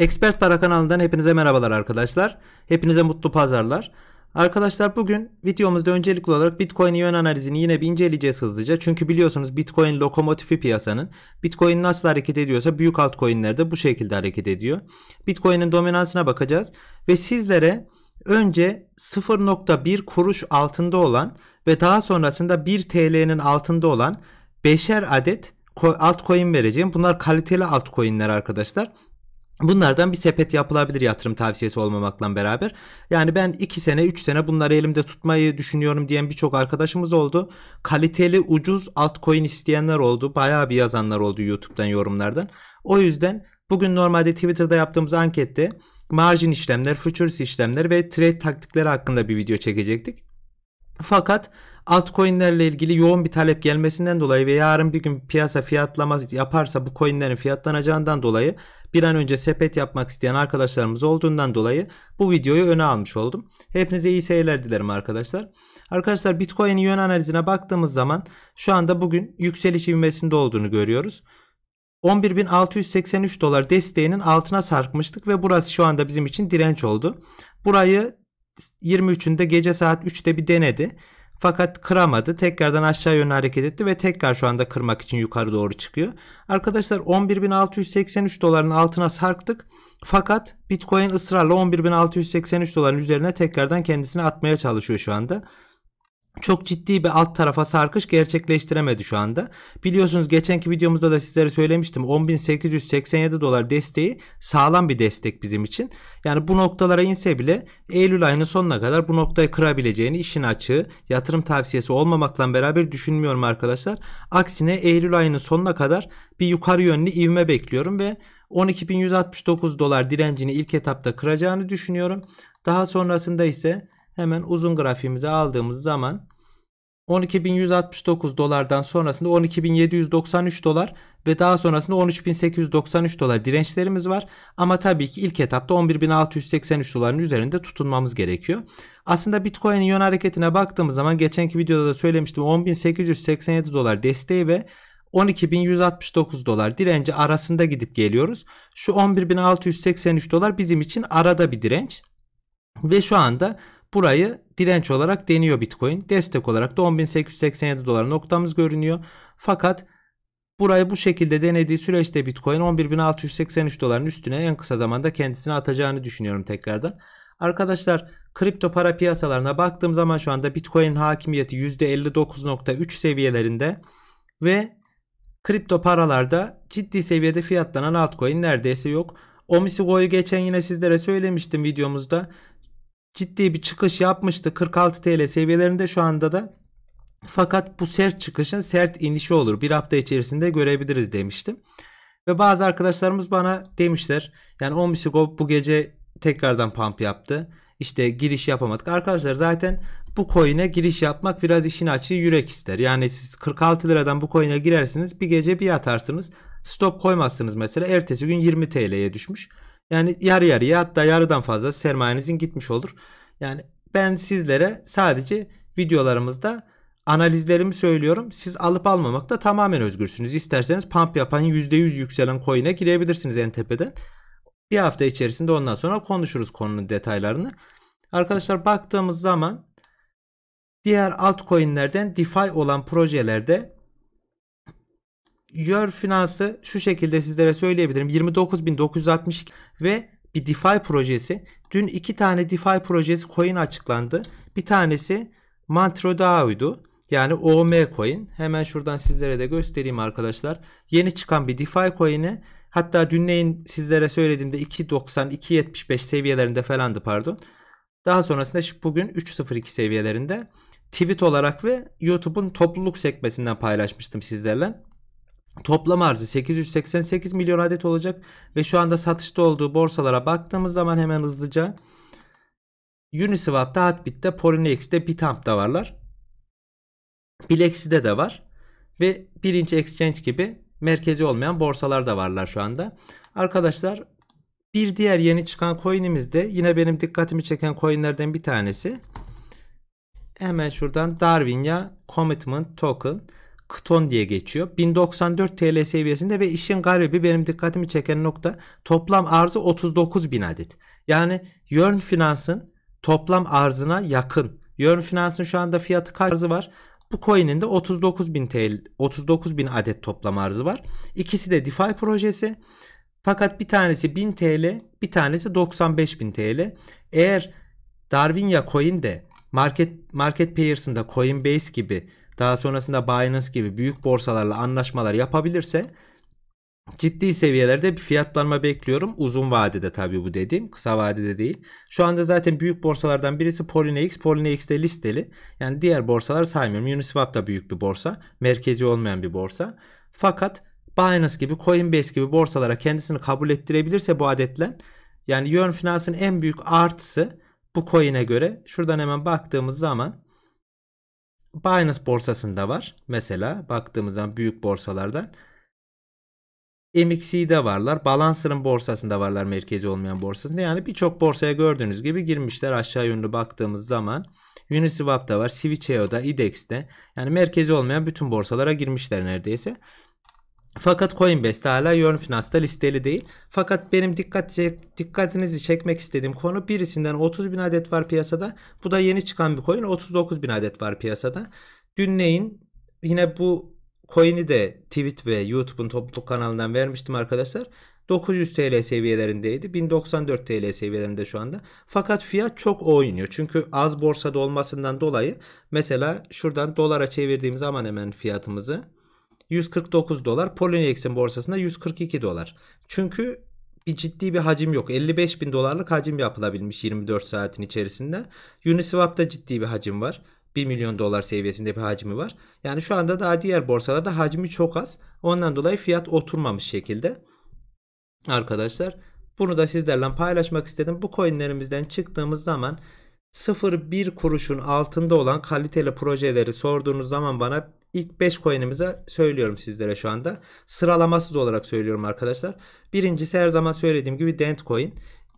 Expert Para kanalından hepinize merhabalar arkadaşlar. Hepinize mutlu pazarlar. Arkadaşlar bugün videomuzda öncelikli olarak Bitcoin yön analizini yine bir inceleyeceğiz hızlıca. Çünkü biliyorsunuz Bitcoin lokomotifi piyasanın. Bitcoin nasıl hareket ediyorsa büyük altcoin'ler de bu şekilde hareket ediyor. Bitcoin'in dominansına bakacağız ve sizlere önce 0.1 kuruş altında olan ve daha sonrasında 1 TL'nin altında olan 5'er adet altcoin vereceğim. Bunlar kaliteli altcoin'ler arkadaşlar. Bunlardan bir sepet yapılabilir yatırım tavsiyesi olmamakla beraber. Yani ben 2 sene 3 sene bunları elimde tutmayı düşünüyorum diyen birçok arkadaşımız oldu. Kaliteli ucuz altcoin isteyenler oldu. Bayağı bir yazanlar oldu YouTube'dan yorumlardan. O yüzden bugün normalde Twitter'da yaptığımız ankette margin işlemler, futures işlemler ve trade taktikleri hakkında bir video çekecektik. Fakat altcoin'lerle ilgili yoğun bir talep gelmesinden dolayı ve yarın bir gün piyasa fiyatlama yaparsa bu coin'lerin fiyatlanacağından dolayı bir an önce sepet yapmak isteyen arkadaşlarımız olduğundan dolayı bu videoyu öne almış oldum. Hepinize iyi seyirler dilerim arkadaşlar. Arkadaşlar Bitcoin'in yön analizine baktığımız zaman şu anda bugün yükseliş ivmesinde olduğunu görüyoruz. 11.683 dolar desteğinin altına sarkmıştık ve burası şu anda bizim için direnç oldu. Burayı 23'ünde gece saat 3'te bir denedi. Fakat kıramadı. Tekrardan aşağı yönlü hareket etti ve tekrar şu anda kırmak için yukarı doğru çıkıyor. Arkadaşlar 11.683 doların altına sarktık. Fakat Bitcoin ısrarla 11.683 doların üzerine tekrardan kendisini atmaya çalışıyor şu anda çok ciddi bir alt tarafa sarkış gerçekleştiremedi şu anda. Biliyorsunuz geçenki videomuzda da sizlere söylemiştim 10.887 dolar desteği sağlam bir destek bizim için. Yani bu noktalara inse bile Eylül ayının sonuna kadar bu noktayı kırabileceğini işin açığı yatırım tavsiyesi olmamakla beraber düşünmüyorum arkadaşlar. Aksine Eylül ayının sonuna kadar bir yukarı yönlü ivme bekliyorum ve 12.169 dolar direncini ilk etapta kıracağını düşünüyorum. Daha sonrasında ise hemen uzun grafiğimizi aldığımız zaman 12.169 dolardan sonrasında 12.793 dolar ve daha sonrasında 13.893 dolar dirençlerimiz var. Ama tabii ki ilk etapta 11.683 doların üzerinde tutunmamız gerekiyor. Aslında Bitcoin'in yön hareketine baktığımız zaman geçenki videoda da söylemiştim 10.887 dolar desteği ve 12.169 dolar direnci arasında gidip geliyoruz. Şu 11.683 dolar bizim için arada bir direnç. Ve şu anda Burayı direnç olarak deniyor Bitcoin. Destek olarak da 10.887 dolar noktamız görünüyor. Fakat burayı bu şekilde denediği süreçte Bitcoin 11.683 doların üstüne en kısa zamanda kendisini atacağını düşünüyorum tekrardan. Arkadaşlar kripto para piyasalarına baktığım zaman şu anda Bitcoin hakimiyeti %59.3 seviyelerinde ve kripto paralarda ciddi seviyede fiyatlanan altcoin neredeyse yok. Omisigo'yu geçen yine sizlere söylemiştim videomuzda ciddi bir çıkış yapmıştı 46 TL seviyelerinde şu anda da fakat bu sert çıkışın sert inişi olur. Bir hafta içerisinde görebiliriz demiştim. Ve bazı arkadaşlarımız bana demişler yani Omisigo bu gece tekrardan pump yaptı. İşte giriş yapamadık. Arkadaşlar zaten bu coin'e giriş yapmak biraz işin açığı yürek ister. Yani siz 46 liradan bu coin'e girersiniz bir gece bir atarsınız. Stop koymazsınız mesela. Ertesi gün 20 TL'ye düşmüş. Yani yarı yarıya hatta yarıdan fazla sermayenizin gitmiş olur. Yani ben sizlere sadece videolarımızda analizlerimi söylüyorum. Siz alıp almamakta tamamen özgürsünüz. İsterseniz pump yapan %100 yükselen coin'e girebilirsiniz en tepeden. Bir hafta içerisinde ondan sonra konuşuruz konunun detaylarını. Arkadaşlar baktığımız zaman diğer altcoin'lerden DeFi olan projelerde Your Finans'ı şu şekilde sizlere söyleyebilirim. 29.962 ve bir DeFi projesi. Dün iki tane DeFi projesi coin açıklandı. Bir tanesi Mantro DAO'ydu. Yani OM coin. Hemen şuradan sizlere de göstereyim arkadaşlar. Yeni çıkan bir DeFi coin'i. Hatta dünleyin sizlere söylediğimde 2.90 2.75 seviyelerinde falandı pardon. Daha sonrasında bugün 3.02 seviyelerinde tweet olarak ve YouTube'un topluluk sekmesinden paylaşmıştım sizlerle. Toplam arzı 888 milyon adet olacak ve şu anda satışta olduğu borsalara baktığımız zaman hemen hızlıca Uniswap'ta, Hotbit'te, Poloniex'te, Bitamp'ta varlar. Bilexi'de de var ve birinci exchange gibi merkezi olmayan borsalar da varlar şu anda. Arkadaşlar bir diğer yeni çıkan coin'imiz de yine benim dikkatimi çeken coin'lerden bir tanesi. Hemen şuradan Darwinia Commitment Token. Kton diye geçiyor. 1094 TL seviyesinde ve işin garibi benim dikkatimi çeken nokta toplam arzı 39 bin adet. Yani Yörn Finans'ın toplam arzına yakın. Yörn Finans'ın şu anda fiyatı kaç arzı var? Bu coin'in de 39 bin TL, 39 bin adet toplam arzı var. İkisi de DeFi projesi. Fakat bir tanesi 1000 TL, bir tanesi 95 bin TL. Eğer Darwinia coin de market market pairs'ında Coinbase gibi daha sonrasında Binance gibi büyük borsalarla anlaşmalar yapabilirse ciddi seviyelerde bir fiyatlanma bekliyorum. Uzun vadede tabii bu dediğim. Kısa vadede değil. Şu anda zaten büyük borsalardan birisi Polynex. Polynex de listeli. Yani diğer borsalar saymıyorum. Uniswap da büyük bir borsa. Merkezi olmayan bir borsa. Fakat Binance gibi Coinbase gibi borsalara kendisini kabul ettirebilirse bu adetlen yani Yön Finans'ın en büyük artısı bu coin'e göre şuradan hemen baktığımız zaman Binance borsasında var. Mesela baktığımız zaman büyük borsalardan. MXC'de varlar. Balancer'ın borsasında varlar merkezi olmayan borsasında. Yani birçok borsaya gördüğünüz gibi girmişler aşağı yönlü baktığımız zaman. Uniswap'ta var, Switch.io'da, IDEX'te. Yani merkezi olmayan bütün borsalara girmişler neredeyse. Fakat Coinbase'de hala Yön Finans'ta listeli değil. Fakat benim dikkat dikkatinizi çekmek istediğim konu birisinden 30 bin adet var piyasada. Bu da yeni çıkan bir coin 39 bin adet var piyasada. Dünleyin yine bu coin'i de tweet ve YouTube'un topluluk kanalından vermiştim arkadaşlar. 900 TL seviyelerindeydi. 1094 TL seviyelerinde şu anda. Fakat fiyat çok oynuyor. Çünkü az borsada olmasından dolayı mesela şuradan dolara çevirdiğim zaman hemen fiyatımızı 149 dolar. Polonex'in borsasında 142 dolar. Çünkü bir ciddi bir hacim yok. 55 bin dolarlık hacim yapılabilmiş 24 saatin içerisinde. Uniswap'ta ciddi bir hacim var. 1 milyon dolar seviyesinde bir hacmi var. Yani şu anda daha diğer borsalarda hacmi çok az. Ondan dolayı fiyat oturmamış şekilde. Arkadaşlar bunu da sizlerle paylaşmak istedim. Bu coinlerimizden çıktığımız zaman 0,1 kuruşun altında olan kaliteli projeleri sorduğunuz zaman bana İlk 5 coin'imize söylüyorum sizlere şu anda. Sıralamasız olarak söylüyorum arkadaşlar. Birincisi her zaman söylediğim gibi Dent Coin.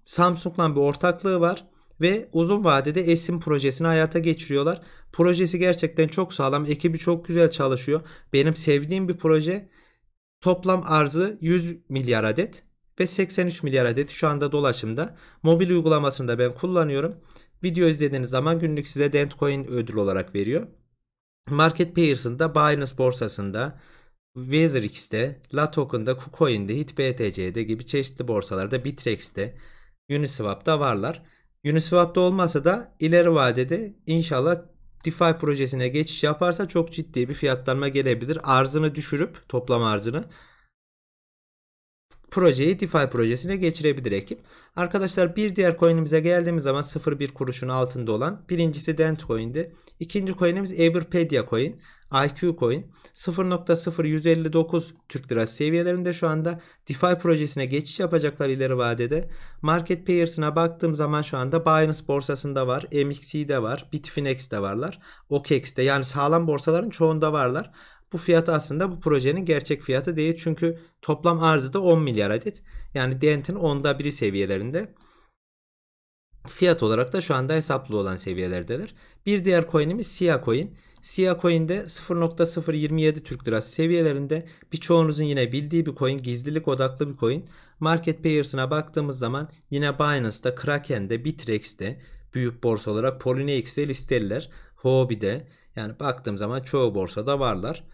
Samsung'la bir ortaklığı var ve uzun vadede Esim projesini hayata geçiriyorlar. Projesi gerçekten çok sağlam. Ekibi çok güzel çalışıyor. Benim sevdiğim bir proje. Toplam arzı 100 milyar adet ve 83 milyar adet şu anda dolaşımda. Mobil uygulamasını da ben kullanıyorum. Video izlediğiniz zaman günlük size Dentcoin ödül olarak veriyor. Market Pairs'ında, Binance borsasında, Wazerx'te, Latoken'da, KuCoin'de, HitBTC'de gibi çeşitli borsalarda, Bitrex'te, Uniswap'ta varlar. Uniswap'ta olmasa da ileri vadede inşallah DeFi projesine geçiş yaparsa çok ciddi bir fiyatlanma gelebilir. Arzını düşürüp toplam arzını projeyi DeFi projesine geçirebilir ekip. Arkadaşlar bir diğer coin'imize geldiğimiz zaman 0.1 kuruşun altında olan birincisi Dent coin'di. İkinci coin'imiz Everpedia coin. IQ coin 0.0159 Türk lirası seviyelerinde şu anda DeFi projesine geçiş yapacaklar ileri vadede. Market pairs'ına baktığım zaman şu anda Binance borsasında var, MXC'de var, Bitfinex'te varlar, OKEX'te yani sağlam borsaların çoğunda varlar. Bu fiyat aslında bu projenin gerçek fiyatı değil. Çünkü toplam arzı da 10 milyar adet. Yani Dent'in onda biri seviyelerinde. Fiyat olarak da şu anda hesaplı olan seviyelerdedir. Bir diğer coin'imiz Sia Coin. Sia Coin'de 0.027 Türk Lirası seviyelerinde birçoğunuzun yine bildiği bir coin, gizlilik odaklı bir coin. Market pairs'ına baktığımız zaman yine Binance'da, Kraken'de, Bitrex'te büyük borsa olarak Polynex'te listeliler. Hobi'de yani baktığım zaman çoğu borsada varlar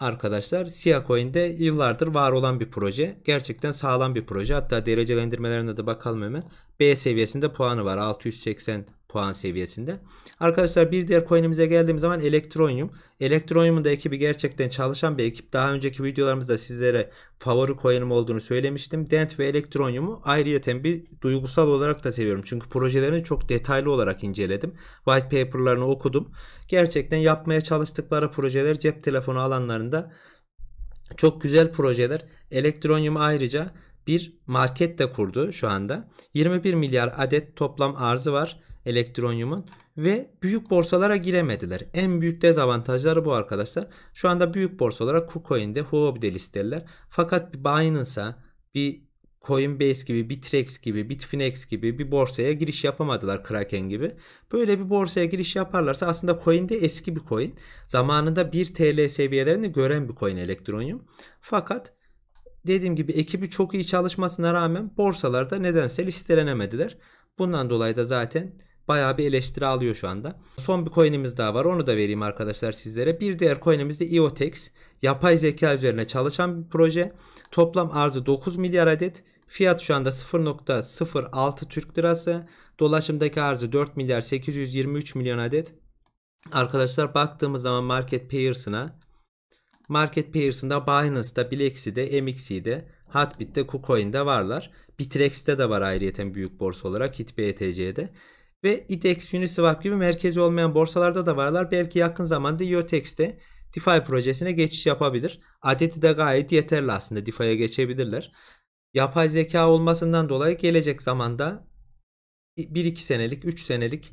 arkadaşlar Sia Coin'de yıllardır var olan bir proje. Gerçekten sağlam bir proje. Hatta derecelendirmelerine de bakalım hemen. B seviyesinde puanı var. 680 puan seviyesinde. Arkadaşlar bir diğer coin'imize geldiğim zaman Elektronium. Elektronium'un da ekibi gerçekten çalışan bir ekip. Daha önceki videolarımızda sizlere favori coin'im olduğunu söylemiştim. Dent ve Elektronium'u ayrıca bir duygusal olarak da seviyorum. Çünkü projelerini çok detaylı olarak inceledim. White paper'larını okudum. Gerçekten yapmaya çalıştıkları projeler cep telefonu alanlarında çok güzel projeler. Elektronium ayrıca bir market de kurdu şu anda. 21 milyar adet toplam arzı var elektronyumun ve büyük borsalara giremediler. En büyük dezavantajları bu arkadaşlar. Şu anda büyük borsalara KuCoin'de, Huobi'de listeler. Fakat bir Binance'a, bir Coinbase gibi, Bitrex gibi, Bitfinex gibi bir borsaya giriş yapamadılar Kraken gibi. Böyle bir borsaya giriş yaparlarsa aslında coin de eski bir coin. Zamanında 1 TL seviyelerini gören bir coin elektronyum. Fakat dediğim gibi ekibi çok iyi çalışmasına rağmen borsalarda nedense listelenemediler. Bundan dolayı da zaten bayağı bir eleştiri alıyor şu anda. Son bir coin'imiz daha var. Onu da vereyim arkadaşlar sizlere. Bir diğer coin'imiz de IOTEX. Yapay zeka üzerine çalışan bir proje. Toplam arzı 9 milyar adet. Fiyat şu anda 0.06 Türk Lirası. Dolaşımdaki arzı 4 milyar 823 milyon adet. Arkadaşlar baktığımız zaman Market Pairs'ına Market Pairs'ında Binance'da, Bilexi'de, MXC'de, Hotbit'te, KuCoin'de varlar. Bitrex'te de var ayrıyeten büyük borsa olarak HitBTC'de ve IDEX, Uniswap gibi merkezi olmayan borsalarda da varlar. Belki yakın zamanda IOTEX'te DeFi projesine geçiş yapabilir. Adeti de gayet yeterli aslında DeFi'ye geçebilirler. Yapay zeka olmasından dolayı gelecek zamanda 1-2 senelik, 3 senelik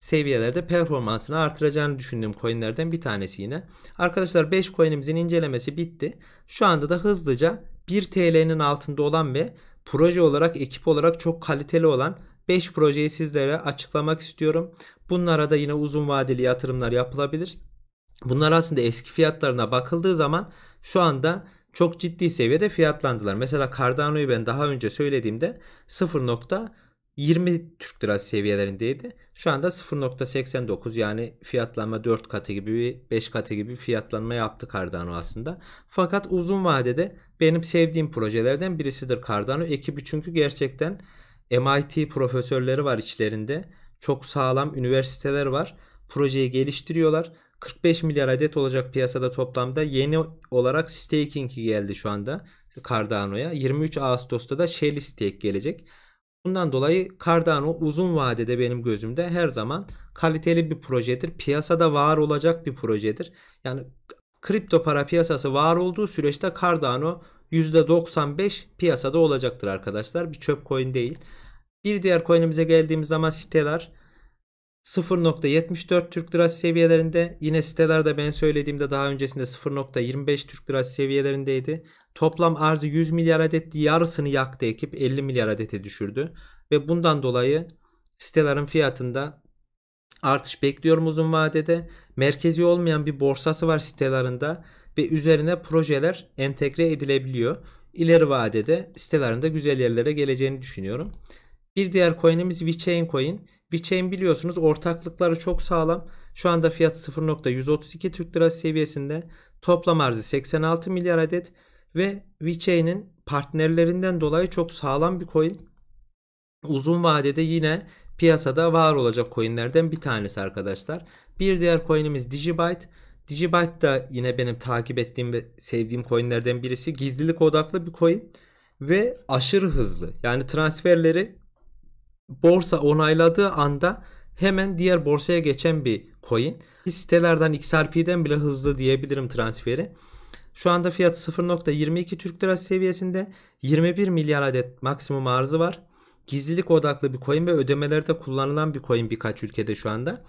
seviyelerde performansını artıracağını düşündüğüm coinlerden bir tanesi yine. Arkadaşlar 5 coinimizin incelemesi bitti. Şu anda da hızlıca 1 TL'nin altında olan ve proje olarak, ekip olarak çok kaliteli olan 5 projeyi sizlere açıklamak istiyorum. Bunlara da yine uzun vadeli yatırımlar yapılabilir. Bunlar aslında eski fiyatlarına bakıldığı zaman şu anda çok ciddi seviyede fiyatlandılar. Mesela Cardano'yu ben daha önce söylediğimde 0.20 Türk Lirası seviyelerindeydi. Şu anda 0.89 yani fiyatlanma 4 katı gibi bir 5 katı gibi fiyatlanma yaptı Cardano aslında. Fakat uzun vadede benim sevdiğim projelerden birisidir Cardano ekibi çünkü gerçekten MIT profesörleri var içlerinde. Çok sağlam üniversiteler var. Projeyi geliştiriyorlar. 45 milyar adet olacak piyasada toplamda. Yeni olarak staking geldi şu anda Cardano'ya. 23 Ağustos'ta da Shell stake gelecek. Bundan dolayı Cardano uzun vadede benim gözümde her zaman kaliteli bir projedir. Piyasada var olacak bir projedir. Yani kripto para piyasası var olduğu süreçte Cardano %95 piyasada olacaktır arkadaşlar. Bir çöp coin değil. Bir diğer coinimize geldiğimiz zaman siteler 0.74 Türk Lirası seviyelerinde. Yine sitelerde ben söylediğimde daha öncesinde 0.25 Türk Lirası seviyelerindeydi. Toplam arzı 100 milyar adet yarısını yaktı ekip 50 milyar adete düşürdü. Ve bundan dolayı sitelerin fiyatında artış bekliyorum uzun vadede. Merkezi olmayan bir borsası var sitelerinde ve üzerine projeler entegre edilebiliyor. İleri vadede sitelerinde güzel yerlere geleceğini düşünüyorum. Bir diğer coin'imiz VeChain coin. VeChain biliyorsunuz ortaklıkları çok sağlam. Şu anda fiyat 0.132 Türk Lirası seviyesinde. Toplam arzı 86 milyar adet ve VeChain'in partnerlerinden dolayı çok sağlam bir coin. Uzun vadede yine piyasada var olacak coinlerden bir tanesi arkadaşlar. Bir diğer coinimiz Digibyte. Digibyte da yine benim takip ettiğim ve sevdiğim coinlerden birisi. Gizlilik odaklı bir coin ve aşırı hızlı. Yani transferleri borsa onayladığı anda hemen diğer borsaya geçen bir coin. Sitelerden XRP'den bile hızlı diyebilirim transferi. Şu anda fiyat 0.22 Türk Lirası seviyesinde 21 milyar adet maksimum arzı var. Gizlilik odaklı bir coin ve ödemelerde kullanılan bir coin birkaç ülkede şu anda.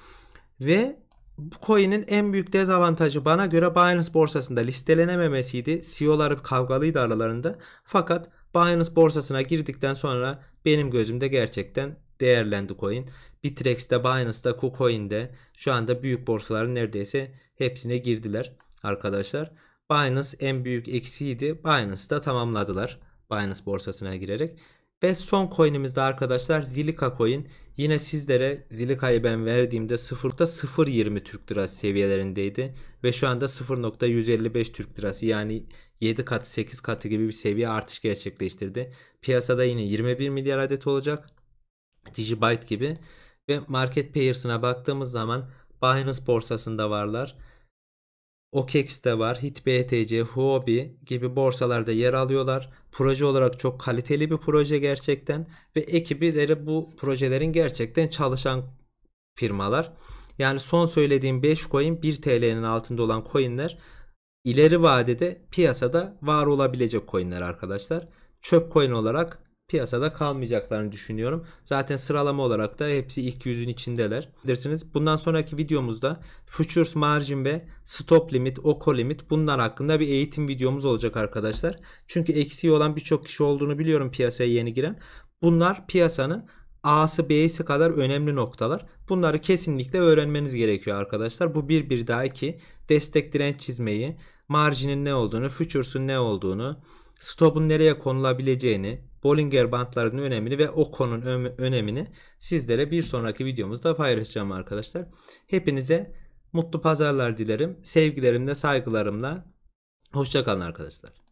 Ve bu coin'in en büyük dezavantajı bana göre Binance borsasında listelenememesiydi. CEO'ları kavgalıydı aralarında. Fakat Binance borsasına girdikten sonra benim gözümde gerçekten değerlendi coin. Bitrex'te, Binance'da, KuCoin'de şu anda büyük borsaların neredeyse hepsine girdiler arkadaşlar. Binance en büyük eksiğiydi. Binance'da tamamladılar. Binance borsasına girerek. Ve son coin'imizde arkadaşlar Zilliqa coin. Yine sizlere Zilika'yı ben verdiğimde 0.020 Türk Lirası seviyelerindeydi ve şu anda 0.155 Türk Lirası yani 7 katı 8 katı gibi bir seviye artış gerçekleştirdi. Piyasada yine 21 milyar adet olacak. Digibyte gibi ve market pairs'ına baktığımız zaman Binance borsasında varlar. OKEX de var, HitBTC, Huobi gibi borsalarda yer alıyorlar. Proje olarak çok kaliteli bir proje gerçekten ve ekibileri bu projelerin gerçekten çalışan firmalar. Yani son söylediğim 5 coin 1 TL'nin altında olan coinler ileri vadede piyasada var olabilecek coinler arkadaşlar. Çöp coin olarak piyasada kalmayacaklarını düşünüyorum. Zaten sıralama olarak da hepsi ilk yüzün içindeler. Bilirsiniz. Bundan sonraki videomuzda futures margin ve stop limit, oko limit bunlar hakkında bir eğitim videomuz olacak arkadaşlar. Çünkü eksiği olan birçok kişi olduğunu biliyorum piyasaya yeni giren. Bunlar piyasanın A'sı B'si kadar önemli noktalar. Bunları kesinlikle öğrenmeniz gerekiyor arkadaşlar. Bu bir bir daha iki destek direnç çizmeyi, marjinin ne olduğunu, futures'un ne olduğunu, stop'un nereye konulabileceğini, Bollinger bantlarının önemini ve Oko'nun önemini sizlere bir sonraki videomuzda paylaşacağım arkadaşlar. Hepinize mutlu pazarlar dilerim. Sevgilerimle, saygılarımla. Hoşçakalın arkadaşlar.